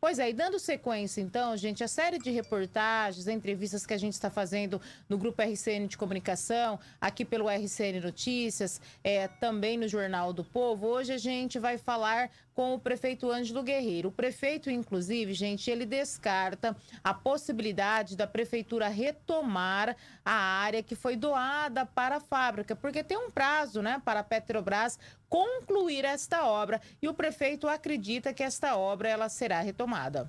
Pois é, e dando sequência, então, gente, a série de reportagens, entrevistas que a gente está fazendo no Grupo RCN de Comunicação, aqui pelo RCN Notícias, é, também no Jornal do Povo, hoje a gente vai falar com o prefeito Ângelo Guerreiro. O prefeito, inclusive, gente, ele descarta a possibilidade da prefeitura retomar a área que foi doada para a fábrica, porque tem um prazo, né, para a Petrobras concluir esta obra e o prefeito acredita que esta obra ela será retomada.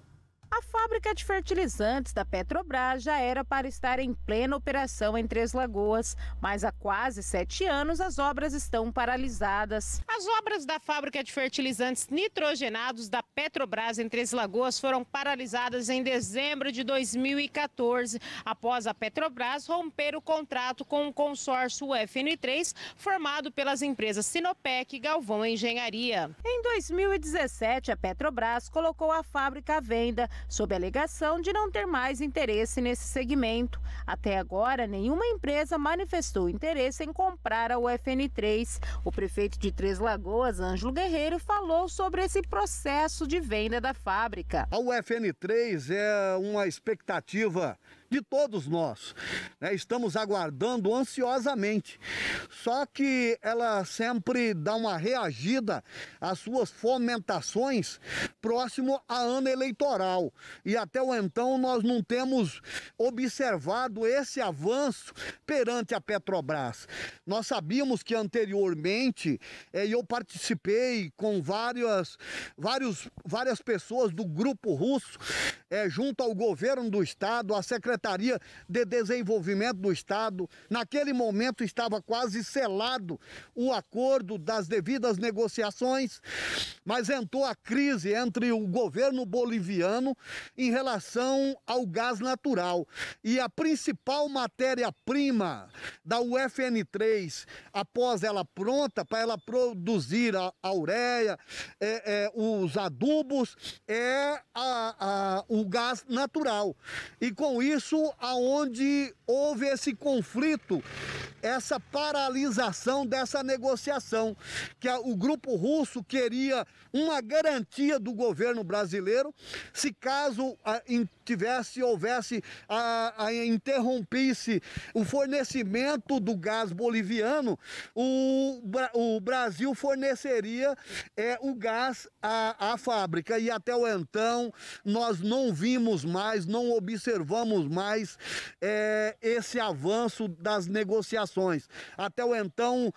A fábrica de fertilizantes da Petrobras já era para estar em plena operação em Três Lagoas, mas há quase sete anos as obras estão paralisadas. As obras da fábrica de fertilizantes nitrogenados da Petrobras em Três Lagoas foram paralisadas em dezembro de 2014, após a Petrobras romper o contrato com o consórcio FN3, formado pelas empresas Sinopec e Galvão Engenharia. Em 2017, a Petrobras colocou a fábrica à venda sob a alegação de não ter mais interesse nesse segmento. Até agora, nenhuma empresa manifestou interesse em comprar a UFN3. O prefeito de Três Lagoas, Ângelo Guerreiro, falou sobre esse processo de venda da fábrica. A UFN3 é uma expectativa de todos nós. Né? Estamos aguardando ansiosamente. Só que ela sempre dá uma reagida às suas fomentações próximo a ano eleitoral. E até o então nós não temos observado esse avanço perante a Petrobras. Nós sabíamos que anteriormente e eh, eu participei com várias, vários, várias pessoas do grupo russo eh, junto ao governo do estado, a secretaria Secretaria de Desenvolvimento do Estado. Naquele momento estava quase selado o acordo das devidas negociações, mas entrou a crise entre o governo boliviano em relação ao gás natural. E a principal matéria-prima da UFN3, após ela pronta para ela produzir a, a ureia, é, é, os adubos, é a, a, o gás natural. E com isso, isso aonde houve esse conflito, essa paralisação dessa negociação, que a, o grupo russo queria uma garantia do governo brasileiro, se caso a, ah, in, tivesse, houvesse, a, a, interrompisse o fornecimento do gás boliviano, o, o Brasil forneceria é, o gás à, à fábrica. E até o então, nós não vimos mais, não observamos mais mais é, esse avanço das negociações. Até o então,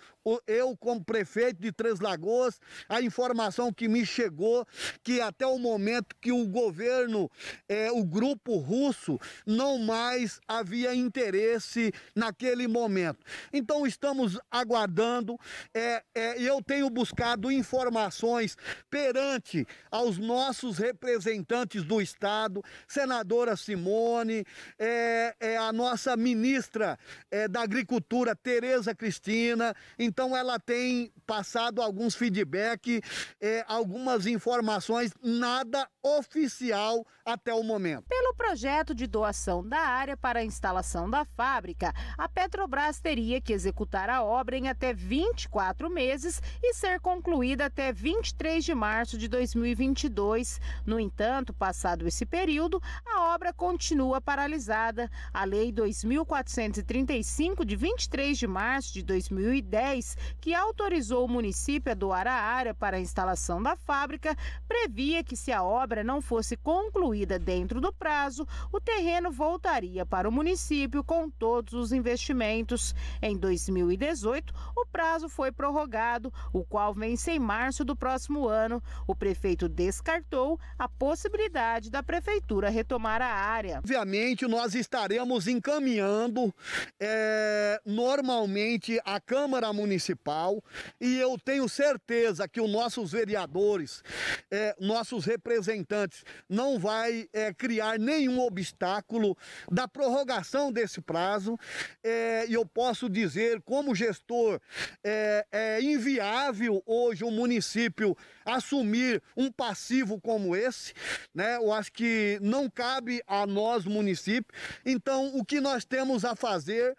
eu como prefeito de Três Lagoas, a informação que me chegou que até o momento que o governo, é, o grupo russo, não mais havia interesse naquele momento. Então estamos aguardando. É, é, eu tenho buscado informações perante aos nossos representantes do Estado, senadora Simone, é, é a nossa ministra é, da Agricultura, Tereza Cristina. Então ela tem passado alguns feedbacks, é, algumas informações, nada oficial até o momento. Pelo projeto de doação da área para a instalação da fábrica, a Petrobras teria que executar a obra em até 24 meses e ser concluída até 23 de março de 2022. No entanto, passado esse período, a obra continua paralisada atualizada a Lei 2435 de 23 de março de 2010, que autorizou o município a doar a área para a instalação da fábrica, previa que se a obra não fosse concluída dentro do prazo, o terreno voltaria para o município com todos os investimentos. Em 2018, o prazo foi prorrogado, o qual vence em março do próximo ano. O prefeito descartou a possibilidade da prefeitura retomar a área. Obviamente, nós estaremos encaminhando é, normalmente a Câmara Municipal e eu tenho certeza que os nossos vereadores, é, nossos representantes, não vai é, criar nenhum obstáculo da prorrogação desse prazo. É, e eu posso dizer, como gestor, é, é inviável hoje o município assumir um passivo como esse. Né? Eu acho que não cabe a nós, municípios, município. Então, o que nós temos a fazer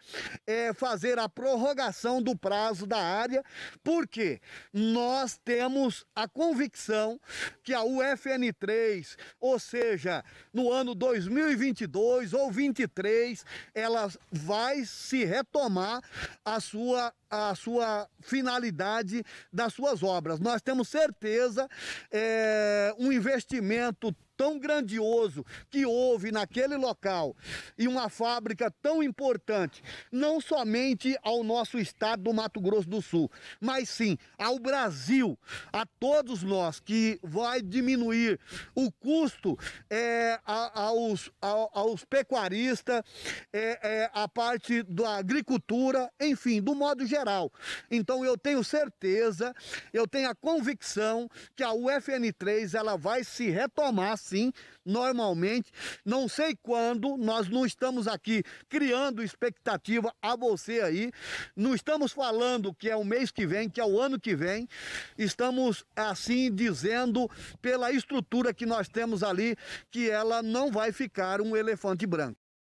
é fazer a prorrogação do prazo da área, porque nós temos a convicção que a UFN3, ou seja, no ano 2022 ou 2023, ela vai se retomar a sua a sua finalidade das suas obras. Nós temos certeza é, um investimento tão grandioso que houve naquele local e uma fábrica tão importante, não somente ao nosso estado do Mato Grosso do Sul, mas sim ao Brasil, a todos nós, que vai diminuir o custo é, aos, aos pecuaristas, é, é, a parte da agricultura, enfim, do modo geral. Então eu tenho certeza, eu tenho a convicção que a UFN3 ela vai se retomar assim, normalmente. Não sei quando, nós não estamos aqui criando expectativa a você aí. Não estamos falando que é o mês que vem, que é o ano que vem. Estamos assim dizendo pela estrutura que nós temos ali que ela não vai ficar um elefante branco.